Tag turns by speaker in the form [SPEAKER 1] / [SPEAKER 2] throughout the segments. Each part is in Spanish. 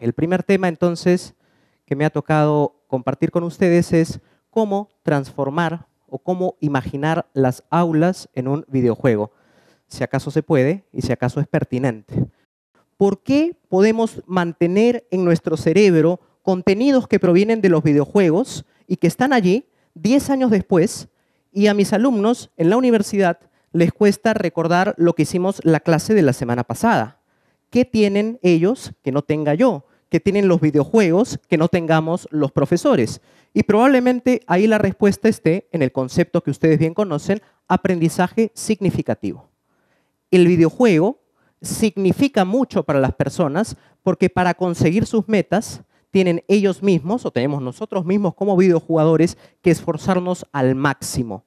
[SPEAKER 1] El primer tema entonces que me ha tocado compartir con ustedes es cómo transformar o cómo imaginar las aulas en un videojuego, si acaso se puede y si acaso es pertinente. ¿Por qué podemos mantener en nuestro cerebro contenidos que provienen de los videojuegos y que están allí 10 años después y a mis alumnos en la universidad les cuesta recordar lo que hicimos la clase de la semana pasada. ¿Qué tienen ellos que no tenga yo? ¿Qué tienen los videojuegos que no tengamos los profesores? Y probablemente ahí la respuesta esté en el concepto que ustedes bien conocen, aprendizaje significativo. El videojuego significa mucho para las personas porque para conseguir sus metas tienen ellos mismos o tenemos nosotros mismos como videojugadores que esforzarnos al máximo.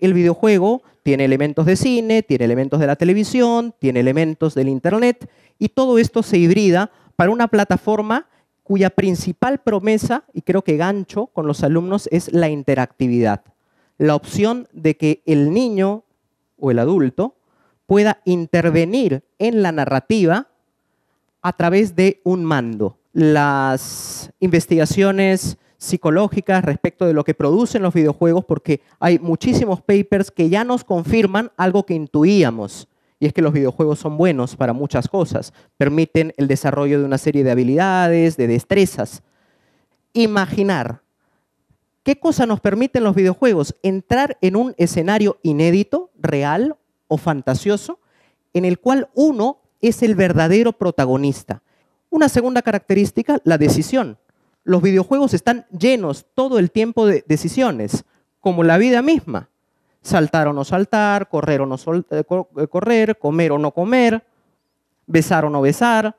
[SPEAKER 1] El videojuego tiene elementos de cine, tiene elementos de la televisión, tiene elementos del Internet y todo esto se hibrida para una plataforma cuya principal promesa, y creo que gancho con los alumnos, es la interactividad. La opción de que el niño o el adulto pueda intervenir en la narrativa a través de un mando. Las investigaciones psicológicas respecto de lo que producen los videojuegos, porque hay muchísimos papers que ya nos confirman algo que intuíamos, y es que los videojuegos son buenos para muchas cosas, permiten el desarrollo de una serie de habilidades, de destrezas. Imaginar. ¿Qué cosa nos permiten los videojuegos? Entrar en un escenario inédito, real o fantasioso, en el cual uno es el verdadero protagonista. Una segunda característica, la decisión. Los videojuegos están llenos todo el tiempo de decisiones, como la vida misma. Saltar o no saltar, correr o no eh, eh, correr, comer o no comer, besar o no besar.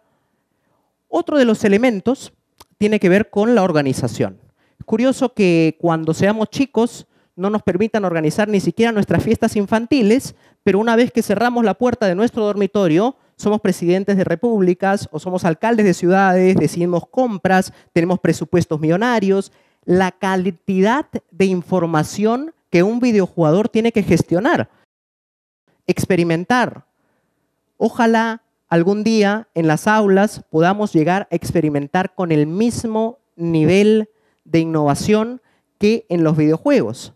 [SPEAKER 1] Otro de los elementos tiene que ver con la organización. Es curioso que cuando seamos chicos no nos permitan organizar ni siquiera nuestras fiestas infantiles, pero una vez que cerramos la puerta de nuestro dormitorio, somos presidentes de repúblicas o somos alcaldes de ciudades, decidimos compras, tenemos presupuestos millonarios. La cantidad de información que un videojugador tiene que gestionar, experimentar. Ojalá algún día en las aulas podamos llegar a experimentar con el mismo nivel de innovación que en los videojuegos.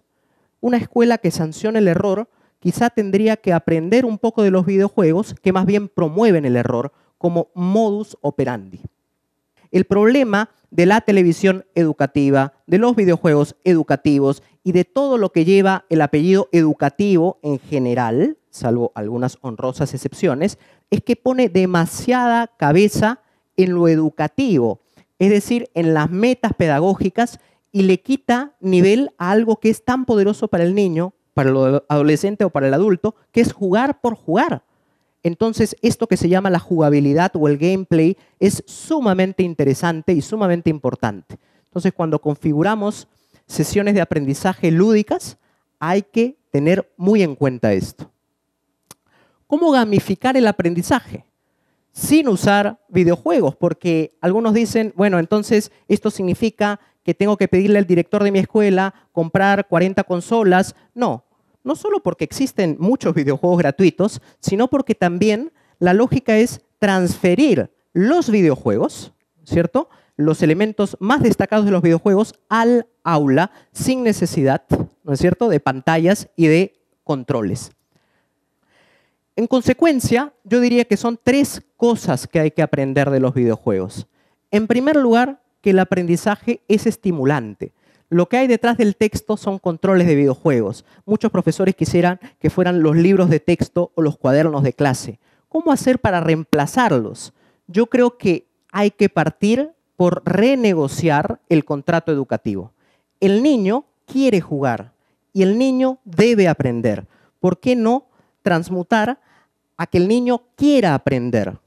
[SPEAKER 1] Una escuela que sancione el error quizá tendría que aprender un poco de los videojuegos que más bien promueven el error como modus operandi. El problema de la televisión educativa, de los videojuegos educativos y de todo lo que lleva el apellido educativo en general, salvo algunas honrosas excepciones, es que pone demasiada cabeza en lo educativo, es decir, en las metas pedagógicas y le quita nivel a algo que es tan poderoso para el niño para el adolescente o para el adulto, que es jugar por jugar. Entonces, esto que se llama la jugabilidad o el gameplay es sumamente interesante y sumamente importante. Entonces, cuando configuramos sesiones de aprendizaje lúdicas, hay que tener muy en cuenta esto. ¿Cómo gamificar el aprendizaje? Sin usar videojuegos, porque algunos dicen, bueno, entonces esto significa que tengo que pedirle al director de mi escuela comprar 40 consolas. No, no solo porque existen muchos videojuegos gratuitos, sino porque también la lógica es transferir los videojuegos, ¿cierto? Los elementos más destacados de los videojuegos al aula sin necesidad, ¿no es cierto?, de pantallas y de controles. En consecuencia, yo diría que son tres cosas que hay que aprender de los videojuegos. En primer lugar, que el aprendizaje es estimulante. Lo que hay detrás del texto son controles de videojuegos. Muchos profesores quisieran que fueran los libros de texto o los cuadernos de clase. ¿Cómo hacer para reemplazarlos? Yo creo que hay que partir por renegociar el contrato educativo. El niño quiere jugar y el niño debe aprender. ¿Por qué no transmutar a que el niño quiera aprender?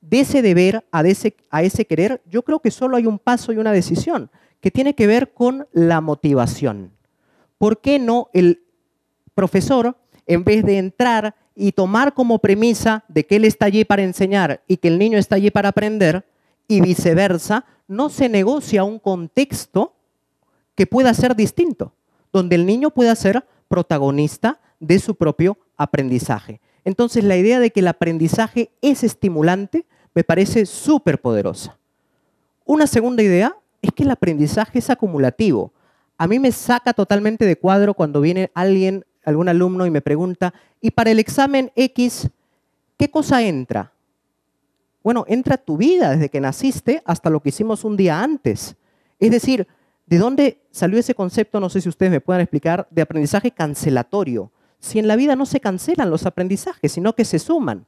[SPEAKER 1] De ese deber a, ese, a ese querer, yo creo que solo hay un paso y una decisión que tiene que ver con la motivación. ¿Por qué no el profesor, en vez de entrar y tomar como premisa de que él está allí para enseñar y que el niño está allí para aprender, y viceversa, no se negocia un contexto que pueda ser distinto, donde el niño pueda ser protagonista de su propio aprendizaje. Entonces la idea de que el aprendizaje es estimulante me parece súper poderosa. Una segunda idea es que el aprendizaje es acumulativo. A mí me saca totalmente de cuadro cuando viene alguien, algún alumno, y me pregunta, ¿y para el examen X, qué cosa entra? Bueno, entra tu vida desde que naciste hasta lo que hicimos un día antes. Es decir, ¿de dónde salió ese concepto, no sé si ustedes me puedan explicar, de aprendizaje cancelatorio? Si en la vida no se cancelan los aprendizajes, sino que se suman.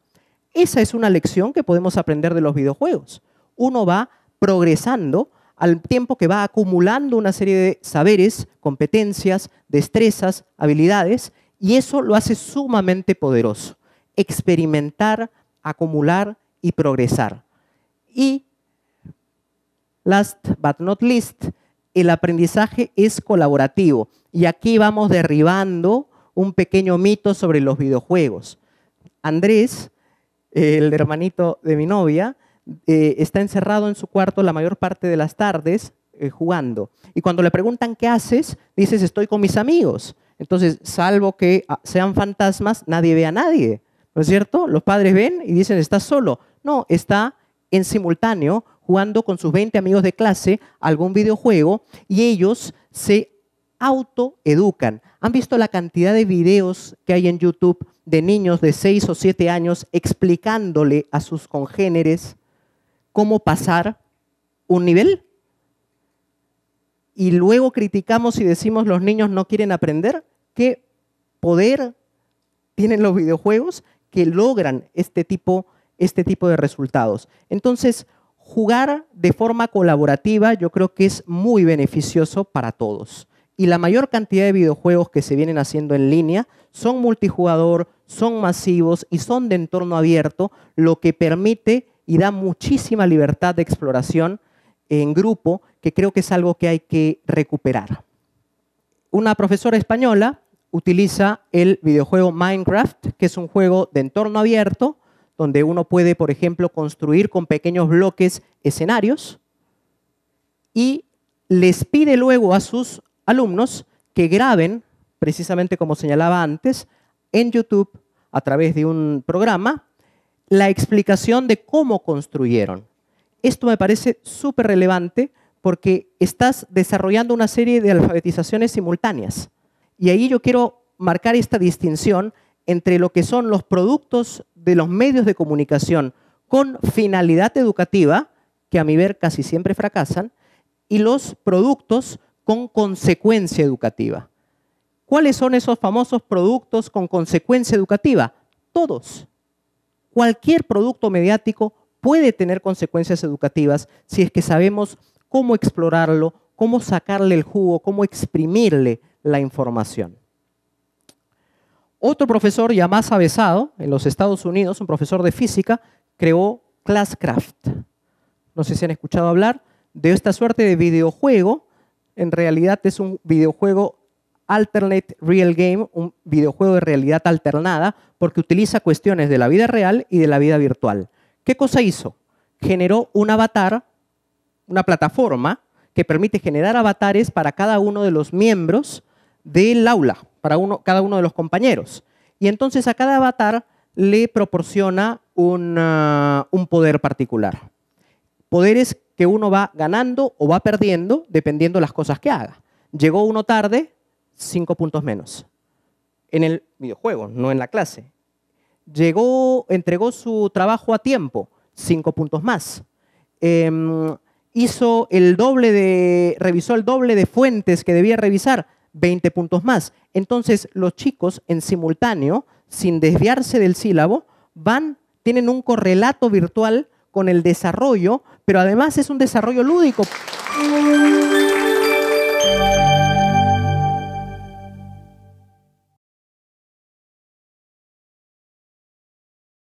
[SPEAKER 1] Esa es una lección que podemos aprender de los videojuegos. Uno va progresando al tiempo que va acumulando una serie de saberes, competencias, destrezas, habilidades, y eso lo hace sumamente poderoso. Experimentar, acumular y progresar. Y, last but not least, el aprendizaje es colaborativo. Y aquí vamos derribando un pequeño mito sobre los videojuegos. Andrés, el hermanito de mi novia, eh, está encerrado en su cuarto la mayor parte de las tardes eh, jugando. Y cuando le preguntan qué haces, dices estoy con mis amigos. Entonces, salvo que ah, sean fantasmas, nadie ve a nadie. ¿No es cierto? Los padres ven y dicen estás solo. No, está en simultáneo jugando con sus 20 amigos de clase algún videojuego y ellos se autoeducan. ¿Han visto la cantidad de videos que hay en YouTube de niños de 6 o 7 años explicándole a sus congéneres cómo pasar un nivel. Y luego criticamos y decimos los niños no quieren aprender. ¿Qué poder tienen los videojuegos que logran este tipo, este tipo de resultados? Entonces, jugar de forma colaborativa yo creo que es muy beneficioso para todos. Y la mayor cantidad de videojuegos que se vienen haciendo en línea son multijugador, son masivos y son de entorno abierto, lo que permite y da muchísima libertad de exploración en grupo, que creo que es algo que hay que recuperar. Una profesora española utiliza el videojuego Minecraft, que es un juego de entorno abierto, donde uno puede, por ejemplo, construir con pequeños bloques escenarios y les pide luego a sus alumnos que graben, precisamente como señalaba antes, en YouTube a través de un programa la explicación de cómo construyeron. Esto me parece súper relevante porque estás desarrollando una serie de alfabetizaciones simultáneas. Y ahí yo quiero marcar esta distinción entre lo que son los productos de los medios de comunicación con finalidad educativa, que a mi ver casi siempre fracasan, y los productos con consecuencia educativa. ¿Cuáles son esos famosos productos con consecuencia educativa? Todos cualquier producto mediático puede tener consecuencias educativas si es que sabemos cómo explorarlo, cómo sacarle el jugo, cómo exprimirle la información. Otro profesor, ya más avesado, en los Estados Unidos, un profesor de física, creó Classcraft. No sé si han escuchado hablar de esta suerte de videojuego. En realidad es un videojuego Alternate Real Game, un videojuego de realidad alternada, porque utiliza cuestiones de la vida real y de la vida virtual. ¿Qué cosa hizo? Generó un avatar, una plataforma que permite generar avatares para cada uno de los miembros del aula, para uno, cada uno de los compañeros. Y entonces a cada avatar le proporciona un, uh, un poder particular. Poderes que uno va ganando o va perdiendo dependiendo las cosas que haga. Llegó uno tarde, cinco puntos menos en el videojuego, no en la clase. Llegó, entregó su trabajo a tiempo, cinco puntos más. Em, hizo el doble de, revisó el doble de fuentes que debía revisar, 20 puntos más. Entonces, los chicos en simultáneo, sin desviarse del sílabo, van, tienen un correlato virtual con el desarrollo, pero además es un desarrollo lúdico.